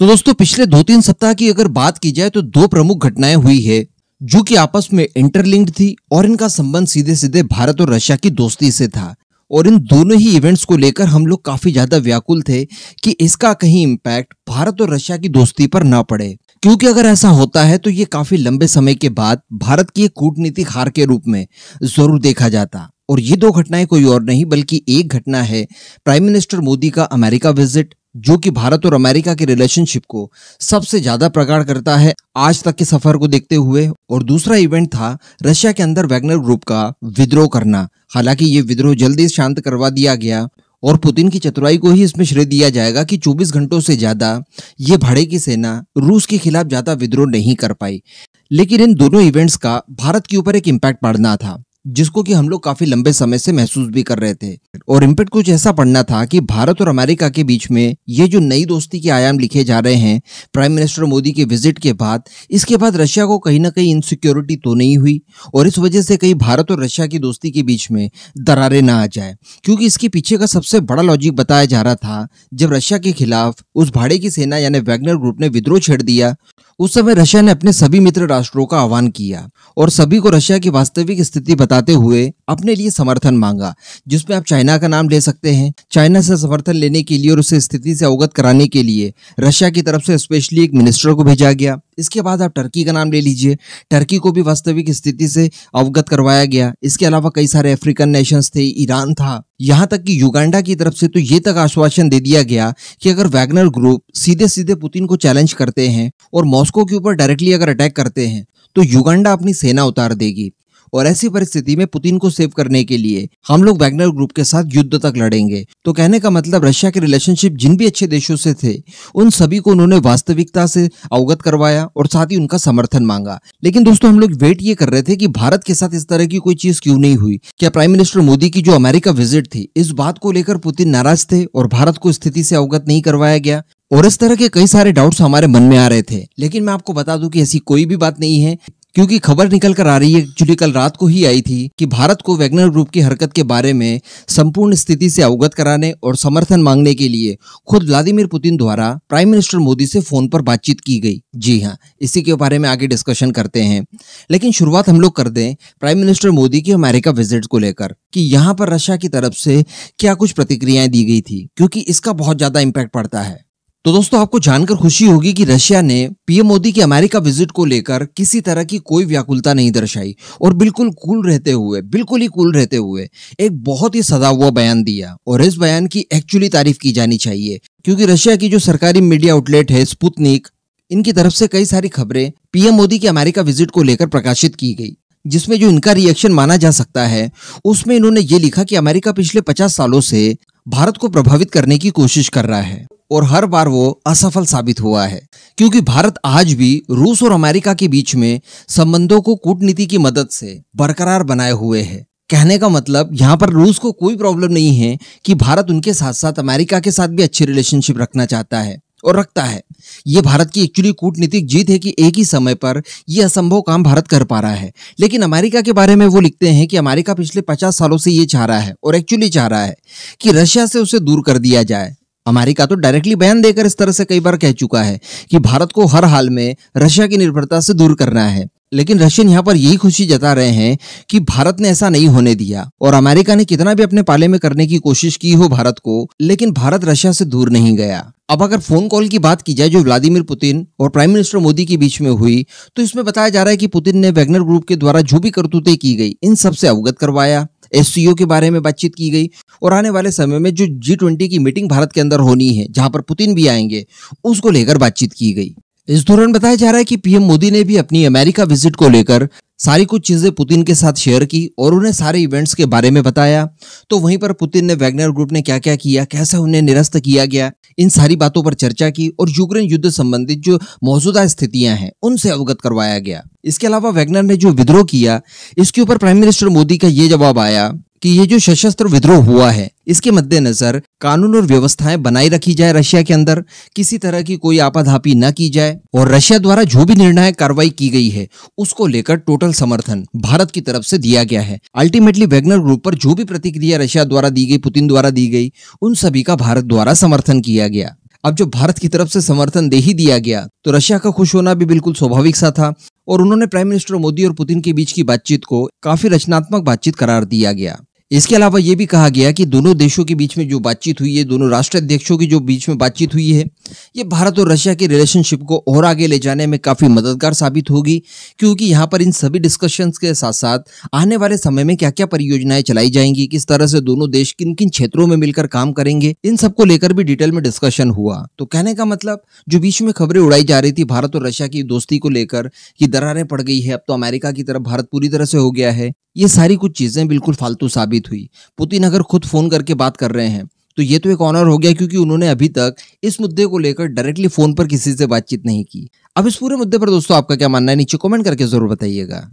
तो दोस्तों पिछले दो तीन सप्ताह की अगर बात की जाए तो दो प्रमुख घटनाएं हुई है जो कि आपस में इंटरलिंक्ड थी और इनका संबंध सीधे सीधे भारत और रशिया की दोस्ती से था और इन दोनों ही इवेंट्स को लेकर हम लोग काफी ज्यादा व्याकुल थे कि इसका कहीं इम्पैक्ट भारत और रशिया की दोस्ती पर ना पड़े क्योंकि अगर ऐसा होता है तो ये काफी लंबे समय के बाद भारत की एक कूटनीतिक हार के रूप में जरूर देखा जाता और ये दो घटनाएं कोई और नहीं बल्कि एक घटना है प्राइम मिनिस्टर मोदी का अमेरिका विजिट जो कि भारत और अमेरिका के रिलेशनशिप को सबसे ज्यादा प्रगाढ़ करता है आज तक के सफर को देखते हुए और दूसरा इवेंट था रशिया के अंदर वैगनर ग्रुप का विद्रोह करना हालांकि ये विद्रोह जल्दी शांत करवा दिया गया और पुतिन की चतुराई को ही इसमें श्रेय दिया जाएगा कि 24 घंटों से ज्यादा ये भाड़े की सेना रूस के खिलाफ ज्यादा विद्रोह नहीं कर पाई लेकिन इन दोनों इवेंट्स का भारत के ऊपर एक इम्पैक्ट पड़ना था जिसको कि हम लोग काफी लंबे समय से महसूस भी कर रहे थे और इम्पेक्ट कुछ ऐसा पढ़ना था कि भारत और अमेरिका के बीच में ये जो नई दोस्ती के आयाम लिखे जा रहे हैं प्राइम मिनिस्टर मोदी के विजिट के बाद इसके बाद रशिया को कहीं ना कहीं इनसिक्योरिटी तो नहीं हुई और इस वजह से कहीं भारत और रशिया की दोस्ती के बीच में दरारें ना आ जाए क्योंकि इसके पीछे का सबसे बड़ा लॉजिक बताया जा रहा था जब रशिया के खिलाफ उस भाड़े की सेना यानी वैगनर ग्रुप ने विद्रोह छेड़ दिया उस समय रशिया ने अपने सभी मित्र राष्ट्रों का आह्वान किया और सभी को रशिया की वास्तविक स्थिति बताते हुए अपने लिए समर्थन मांगा जिसमें आप चाइना का नाम ले सकते हैं चाइना से समर्थन लेने के लिए और उसे स्थिति से अवगत कराने के लिए रशिया की तरफ से स्पेशली एक मिनिस्टर को भेजा गया इसके बाद आप टर्की का नाम ले लीजिए टर्की को भी वास्तविक स्थिति से अवगत करवाया गया इसके अलावा कई सारे अफ्रीकन नेशंस थे ईरान था यहाँ तक कि युगांडा की तरफ से तो ये तक आश्वासन दे दिया गया कि अगर वैगनर ग्रुप सीधे सीधे पुतिन को चैलेंज करते हैं और मॉस्को के ऊपर डायरेक्टली अगर अटैक करते हैं तो युगांडा अपनी सेना उतार देगी और ऐसी परिस्थिति में पुतिन को सेव करने के लिए हम लोग वैगनर ग्रुप के साथ युद्ध तक लड़ेंगे तो कहने का मतलब रशिया के रिलेशनशिप जिन भी अच्छे देशों से थे उन सभी को उन्होंने वास्तविकता से अवगत करवाया और साथ ही उनका समर्थन मांगा लेकिन दोस्तों हम लोग वेट ये कर रहे थे कि भारत के साथ इस तरह की कोई चीज क्यों नहीं हुई क्या प्राइम मिनिस्टर मोदी की जो अमेरिका विजिट थी इस बात को लेकर पुतिन नाराज थे और भारत को स्थिति से अवगत नहीं करवाया गया और इस तरह के कई सारे डाउट्स हमारे मन में आ रहे थे लेकिन मैं आपको बता दूं कि ऐसी कोई भी बात नहीं है क्योंकि खबर निकल कर आ रही है एक्चुअली कल रात को ही आई थी कि भारत को वैगनर ग्रुप की हरकत के बारे में संपूर्ण स्थिति से अवगत कराने और समर्थन मांगने के लिए खुद व्लादिमीर पुतिन द्वारा प्राइम मिनिस्टर मोदी से फोन पर बातचीत की गई जी हाँ इसी के बारे में आगे डिस्कशन करते हैं लेकिन शुरुआत हम लोग कर दें प्राइम मिनिस्टर मोदी की अमेरिका विजिट को लेकर कि यहाँ पर रशिया की तरफ से क्या कुछ प्रतिक्रियाएं दी गई थी क्योंकि इसका बहुत ज्यादा इम्पैक्ट पड़ता है तो दोस्तों आपको जानकर खुशी होगी कि रशिया ने पीएम मोदी के अमेरिका विजिट को लेकर किसी तरह की कोई व्याकुलता नहीं दर्शाई और बिल्कुल कूल रहते हुए बिल्कुल ही कूल रहते हुए एक बहुत ही सदा हुआ बयान दिया और इस बयान की एक्चुअली तारीफ की जानी चाहिए क्योंकि रशिया की जो सरकारी मीडिया आउटलेट है स्पुतनिक इनकी तरफ से कई सारी खबरें पीएम मोदी के अमेरिका विजिट को लेकर प्रकाशित की गई जिसमें जो इनका रिएक्शन माना जा सकता है उसमें इन्होंने ये लिखा कि अमेरिका पिछले 50 सालों से भारत को प्रभावित करने की कोशिश कर रहा है और हर बार वो असफल साबित हुआ है क्योंकि भारत आज भी रूस और अमेरिका के बीच में संबंधों को कूटनीति की मदद से बरकरार बनाए हुए है कहने का मतलब यहाँ पर रूस को कोई प्रॉब्लम नहीं है कि भारत उनके साथ साथ अमेरिका के साथ भी अच्छी रिलेशनशिप रखना चाहता है और रखता है ये भारत की एक्चुअली कूटनीतिक जीत है कि एक ही समय पर यह असंभव काम भारत कर पा रहा है लेकिन अमेरिका के बारे में वो लिखते हैं कि अमेरिका पिछले पचास सालों से ये चाह रहा है और एक्चुअली चाह रहा है कि रशिया से उसे दूर कर दिया जाए अमेरिका तो डायरेक्टली बयान देकर इस तरह से कई बार कह चुका है कि भारत को हर हाल में रशिया की निर्भरता से दूर करना है लेकिन रशियन यहाँ पर यही खुशी जता रहे हैं कि भारत ने ऐसा नहीं होने दिया और अमेरिका ने कितना भी अपने पाले में करने की कोशिश की हो भारत को लेकिन भारत रशिया से दूर नहीं गया अब अगर फोन कॉल की बात की जाए जो व्लादिमीर पुतिन और प्राइम मिनिस्टर मोदी के बीच में हुई तो इसमें बताया जा रहा है कि पुतिन ने वैगनर ग्रुप के द्वारा जो भी करतूतें की गई इन सबसे अवगत करवाया एस के बारे में बातचीत की गई और आने वाले समय में जो जी की मीटिंग भारत के अंदर होनी है जहां पर पुतिन भी आएंगे उसको लेकर बातचीत की गई इस दौरान बताया जा रहा है कि पीएम मोदी ने भी अपनी अमेरिका विजिट को लेकर सारी कुछ चीजें पुतिन के साथ शेयर की और उन्हें सारे इवेंट्स के बारे में बताया तो वहीं पर पुतिन ने वैगनर ग्रुप ने क्या क्या किया कैसे उन्हें निरस्त किया गया इन सारी बातों पर चर्चा की और यूक्रेन युद्ध संबंधित जो मौजूदा स्थितियां हैं उनसे अवगत करवाया गया इसके अलावा वैगनर ने जो विद्रोह किया इसके ऊपर प्राइम मिनिस्टर मोदी का ये जवाब आया कि ये जो सशस्त्र विद्रोह हुआ है इसके मद्देनजर कानून और व्यवस्थाएं बनाई रखी जाए रशिया के अंदर किसी तरह की कोई आपाधापी न की जाए और रशिया द्वारा जो भी निर्णायक कार्रवाई की गई है उसको लेकर टोटल समर्थन भारत की तरफ से दिया गया है अल्टीमेटली वेगनर ग्रुप पर जो भी प्रतिक्रिया रशिया द्वारा दी गई पुतिन द्वारा दी गई उन सभी का भारत द्वारा समर्थन किया गया अब जब भारत की तरफ से समर्थन दे ही दिया गया तो रशिया का खुश होना भी बिल्कुल स्वाभाविक सा था और उन्होंने प्राइम मिनिस्टर मोदी और पुतिन के बीच की बातचीत को काफी रचनात्मक बातचीत करार दिया गया इसके अलावा ये भी कहा गया कि दोनों देशों के बीच में जो बातचीत हुई है दोनों राष्ट्र अध्यक्षों की जो बीच में बातचीत हुई है ये भारत और रशिया के रिलेशनशिप को और आगे ले जाने में काफ़ी मददगार साबित होगी क्योंकि यहाँ पर इन सभी डिस्कशंस के साथ साथ आने वाले समय में क्या क्या परियोजनाएं चलाई जाएंगी किस तरह से दोनों देश किन किन क्षेत्रों में मिलकर काम करेंगे इन सबको लेकर भी डिटेल में डिस्कशन हुआ तो कहने का मतलब जो बीच में खबरें उड़ाई जा रही थी भारत और रशिया की दोस्ती को लेकर कि दरारें पड़ गई है अब तो अमेरिका की तरफ भारत पूरी तरह से हो गया है ये सारी कुछ चीजें बिल्कुल फालतू साबित साबित हुई पुतिन अगर खुद फोन करके बात कर रहे हैं तो ये तो एक ऑनर हो गया क्योंकि उन्होंने अभी तक इस मुद्दे को लेकर डायरेक्टली फोन पर किसी से बातचीत नहीं की अब इस पूरे मुद्दे पर दोस्तों आपका क्या मानना है नीचे कमेंट करके जरूर बताइएगा